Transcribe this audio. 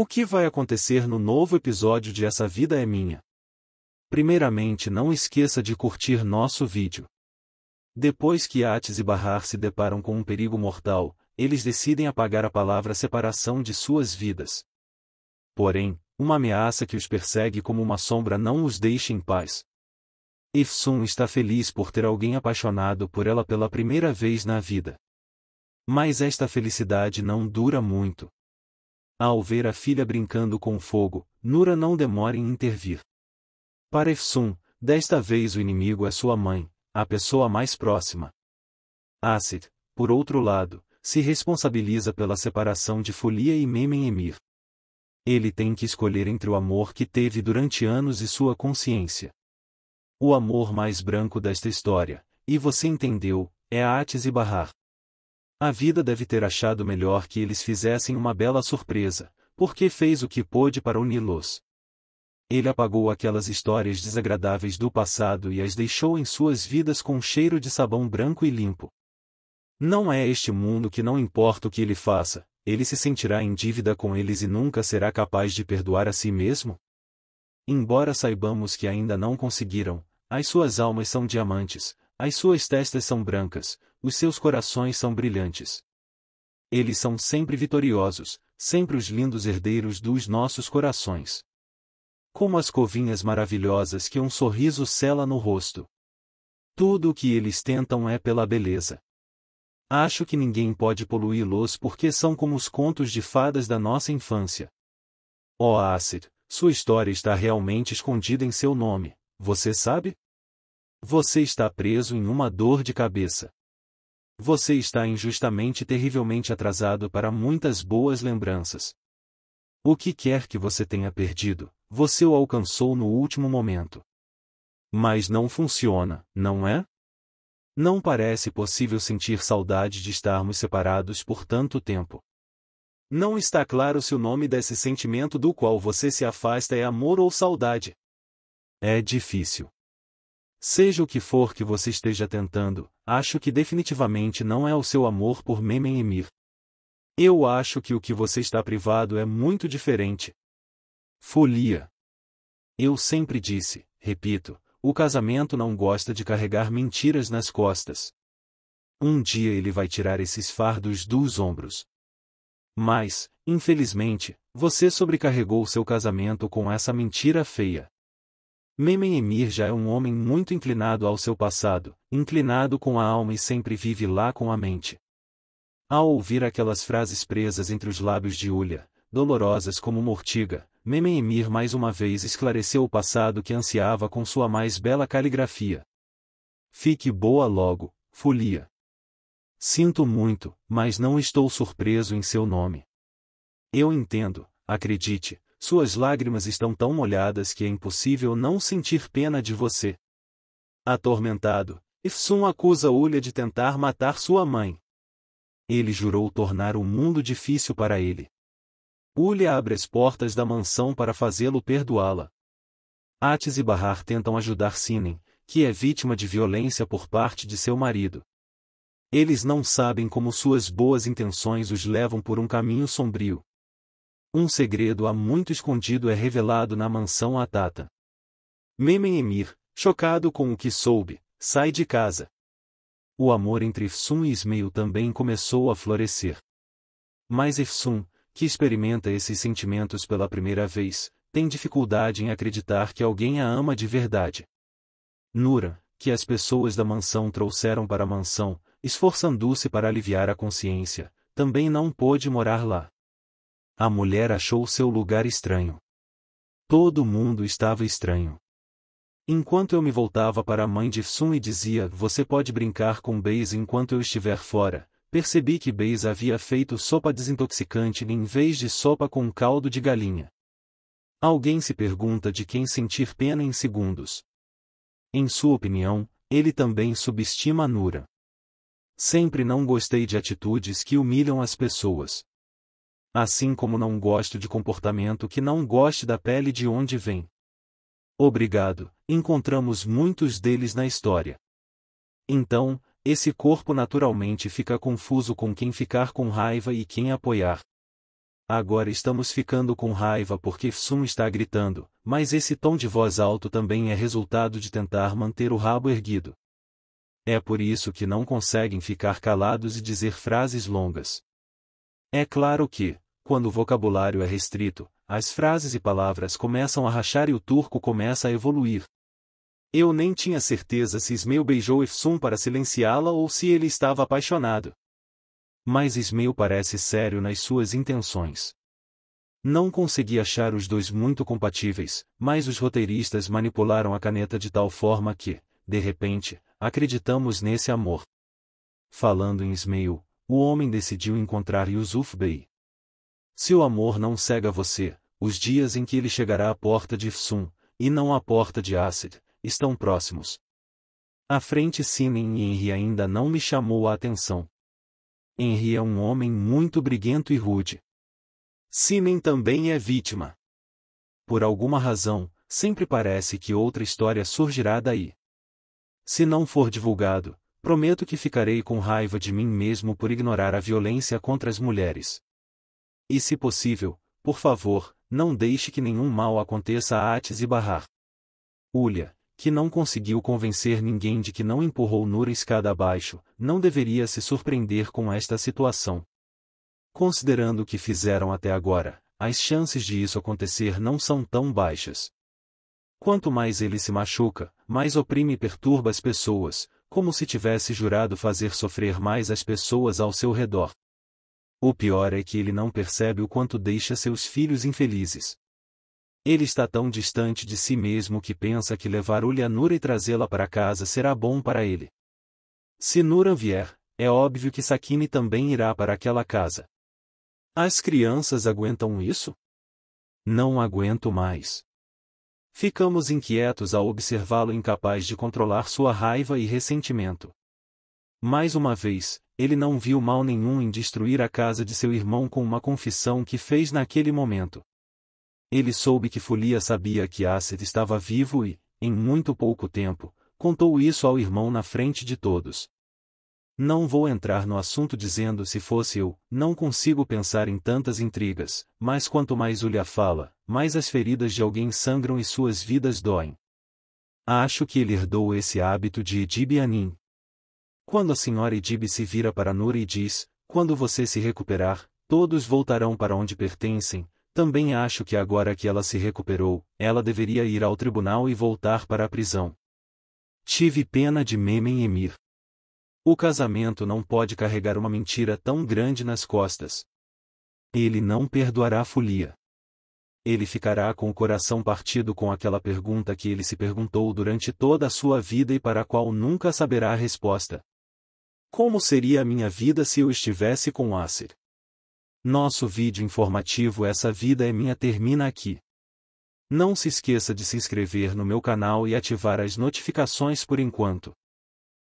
O que vai acontecer no novo episódio de Essa Vida é Minha? Primeiramente não esqueça de curtir nosso vídeo. Depois que Ates e Barrar se deparam com um perigo mortal, eles decidem apagar a palavra separação de suas vidas. Porém, uma ameaça que os persegue como uma sombra não os deixa em paz. Ifsun está feliz por ter alguém apaixonado por ela pela primeira vez na vida. Mas esta felicidade não dura muito. Ao ver a filha brincando com fogo, Nura não demora em intervir. Para Ifsun, desta vez o inimigo é sua mãe, a pessoa mais próxima. Acid, por outro lado, se responsabiliza pela separação de Folia e Memem Emir. Ele tem que escolher entre o amor que teve durante anos e sua consciência. O amor mais branco desta história, e você entendeu, é a Atis e Barrar. A vida deve ter achado melhor que eles fizessem uma bela surpresa, porque fez o que pôde para uni-los. Ele apagou aquelas histórias desagradáveis do passado e as deixou em suas vidas com um cheiro de sabão branco e limpo. Não é este mundo que não importa o que ele faça, ele se sentirá em dívida com eles e nunca será capaz de perdoar a si mesmo? Embora saibamos que ainda não conseguiram, as suas almas são diamantes, as suas testas são brancas, os seus corações são brilhantes. Eles são sempre vitoriosos, sempre os lindos herdeiros dos nossos corações. Como as covinhas maravilhosas que um sorriso cela no rosto. Tudo o que eles tentam é pela beleza. Acho que ninguém pode poluí-los porque são como os contos de fadas da nossa infância. Ó oh, Acid, sua história está realmente escondida em seu nome, você sabe? Você está preso em uma dor de cabeça. Você está injustamente e terrivelmente atrasado para muitas boas lembranças. O que quer que você tenha perdido, você o alcançou no último momento. Mas não funciona, não é? Não parece possível sentir saudade de estarmos separados por tanto tempo. Não está claro se o nome desse sentimento do qual você se afasta é amor ou saudade. É difícil. Seja o que for que você esteja tentando, acho que definitivamente não é o seu amor por Memem Emir. Eu acho que o que você está privado é muito diferente. Folia. Eu sempre disse, repito, o casamento não gosta de carregar mentiras nas costas. Um dia ele vai tirar esses fardos dos ombros. Mas, infelizmente, você sobrecarregou seu casamento com essa mentira feia. Memem Emir já é um homem muito inclinado ao seu passado, inclinado com a alma e sempre vive lá com a mente. Ao ouvir aquelas frases presas entre os lábios de Ulha, dolorosas como mortiga, Memem Emir mais uma vez esclareceu o passado que ansiava com sua mais bela caligrafia. Fique boa logo, folia. Sinto muito, mas não estou surpreso em seu nome. Eu entendo, acredite, suas lágrimas estão tão molhadas que é impossível não sentir pena de você. Atormentado, Ifsun acusa Ulha de tentar matar sua mãe. Ele jurou tornar o mundo difícil para ele. Ulha abre as portas da mansão para fazê-lo perdoá-la. Atis e Barrar tentam ajudar Sinem, que é vítima de violência por parte de seu marido. Eles não sabem como suas boas intenções os levam por um caminho sombrio um segredo há muito escondido é revelado na mansão Atata. Memem Emir, chocado com o que soube, sai de casa. O amor entre Ifsun e Ismail também começou a florescer. Mas Ifsun, que experimenta esses sentimentos pela primeira vez, tem dificuldade em acreditar que alguém a ama de verdade. Nura, que as pessoas da mansão trouxeram para a mansão, esforçando-se para aliviar a consciência, também não pôde morar lá. A mulher achou seu lugar estranho. Todo mundo estava estranho. Enquanto eu me voltava para a mãe de Sun e dizia: Você pode brincar com Beis enquanto eu estiver fora, percebi que Beis havia feito sopa desintoxicante em vez de sopa com caldo de galinha. Alguém se pergunta de quem sentir pena em segundos. Em sua opinião, ele também subestima a Nura. Sempre não gostei de atitudes que humilham as pessoas. Assim como não gosto de comportamento que não goste da pele de onde vem. Obrigado, encontramos muitos deles na história. Então, esse corpo naturalmente fica confuso com quem ficar com raiva e quem apoiar. Agora estamos ficando com raiva porque Sum está gritando, mas esse tom de voz alto também é resultado de tentar manter o rabo erguido. É por isso que não conseguem ficar calados e dizer frases longas. É claro que, quando o vocabulário é restrito, as frases e palavras começam a rachar e o turco começa a evoluir. Eu nem tinha certeza se Ismail beijou Efsun para silenciá-la ou se ele estava apaixonado. Mas Ismail parece sério nas suas intenções. Não consegui achar os dois muito compatíveis, mas os roteiristas manipularam a caneta de tal forma que, de repente, acreditamos nesse amor. Falando em Ismail, o homem decidiu encontrar Yusuf Bey. Seu amor não cega você, os dias em que ele chegará à porta de Fsum, e não à porta de Acid estão próximos. À frente Sinem e Henry ainda não me chamou a atenção. Henry é um homem muito briguento e rude. Sinem também é vítima. Por alguma razão, sempre parece que outra história surgirá daí. Se não for divulgado, Prometo que ficarei com raiva de mim mesmo por ignorar a violência contra as mulheres. E se possível, por favor, não deixe que nenhum mal aconteça a Atis e Barrar. Ulha, que não conseguiu convencer ninguém de que não empurrou Nura escada abaixo, não deveria se surpreender com esta situação. Considerando o que fizeram até agora, as chances de isso acontecer não são tão baixas. Quanto mais ele se machuca, mais oprime e perturba as pessoas, como se tivesse jurado fazer sofrer mais as pessoas ao seu redor. O pior é que ele não percebe o quanto deixa seus filhos infelizes. Ele está tão distante de si mesmo que pensa que levar Nura e trazê-la para casa será bom para ele. Se Nuran vier, é óbvio que Sakine também irá para aquela casa. As crianças aguentam isso? Não aguento mais. Ficamos inquietos ao observá-lo incapaz de controlar sua raiva e ressentimento. Mais uma vez, ele não viu mal nenhum em destruir a casa de seu irmão com uma confissão que fez naquele momento. Ele soube que Folia sabia que Acid estava vivo e, em muito pouco tempo, contou isso ao irmão na frente de todos. Não vou entrar no assunto dizendo se fosse eu, não consigo pensar em tantas intrigas, mas quanto mais Ulia fala, mais as feridas de alguém sangram e suas vidas doem. Acho que ele herdou esse hábito de Edibe Anin. Quando a senhora Edibe se vira para Nura e diz, quando você se recuperar, todos voltarão para onde pertencem, também acho que agora que ela se recuperou, ela deveria ir ao tribunal e voltar para a prisão. Tive pena de Memem Emir. O casamento não pode carregar uma mentira tão grande nas costas. Ele não perdoará a folia. Ele ficará com o coração partido com aquela pergunta que ele se perguntou durante toda a sua vida e para a qual nunca saberá a resposta. Como seria a minha vida se eu estivesse com Acer? Nosso vídeo informativo Essa Vida é Minha termina aqui. Não se esqueça de se inscrever no meu canal e ativar as notificações por enquanto.